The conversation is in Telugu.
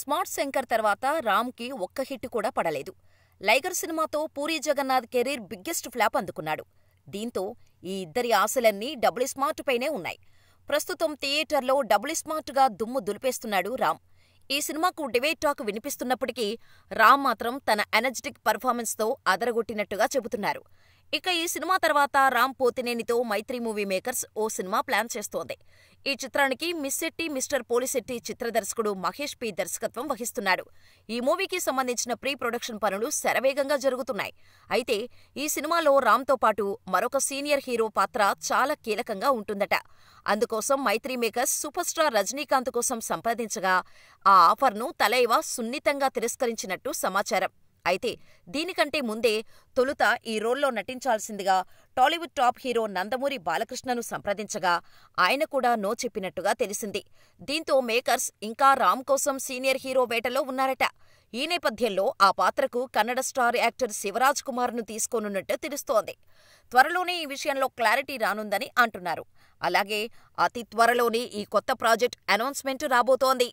స్మార్ట్ శంకర్ తర్వాత రామ్కి ఒక్క హిట్ కూడా పడలేదు లైగర్ సినిమాతో Puri Jagannadh career biggest flop అందుకున్నాడు దీంతో ఈ ఇద్దరి ఆశలన్నీ డబుల్ స్మార్ట్ పైనే ఉన్నాయి ప్రస్తుతం థియేటర్లో డబుల్ స్మార్ట్గా దుమ్ము దులిపేస్తున్నాడు రామ్ ఈ సినిమాకు డివేట్ టాక్ వినిపిస్తున్నప్పటికీ రామ్ మాత్రం తన ఎనర్జెటిక్ పర్ఫార్మెన్స్తో అదరగొట్టినట్టుగా చెబుతున్నారు ఇక ఈ సినిమా తర్వాత రామ్ పోతినేనితో మైత్రి మూవీ మేకర్స్ ఓ సినిమా ప్లాన్ చేస్తోంది ఈ చిత్రానికి మిస్సెట్టి మిస్టర్ పోలిశెట్టి చిత్ర దర్శకుడు మహేష్ పి దర్శకత్వం వహిస్తున్నాడు ఈ మూవీకి సంబంధించిన ప్రీ ప్రొడక్షన్ పనులు శరవేగంగా జరుగుతున్నాయి అయితే ఈ సినిమాలో రామ్తో పాటు మరొక సీనియర్ హీరో పాత్ర చాలా కీలకంగా ఉంటుందట అందుకోసం Mythri makers super star Rajinikanth కోసం సంప్రదించగా ఆ ఆఫర్ను తలైవా సున్నితంగా తిరస్కరించినట్టు సమాచారం అయితే దీనికంటే ముందే తొలుత ఈ రోల్లో నటించాల్సిందిగా టాలీవుడ్ టాప్ హీరో నందమూరి బాలకృష్ణను సంప్రదించగా ఆయన కూడా నో చెప్పినట్టుగా తెలిసింది దీంతో మేకర్స్ ఇంకా రామ్ కోసం సీనియర్ హీరో వేటలో ఉన్నారట ఈ నేపథ్యంలో ఆ పాత్రకు కన్నడ స్టార్ యాక్టర్ శివరాజ్ కుమార్ను తీసుకోనున్నట్టు తెలుస్తోంది త్వరలోనే ఈ విషయంలో క్లారిటీ రానుందని అంటున్నారు అలాగే అతి త్వరలోనే ఈ కొత్త ప్రాజెక్ట్ అనౌన్స్మెంట్ రాబోతోంది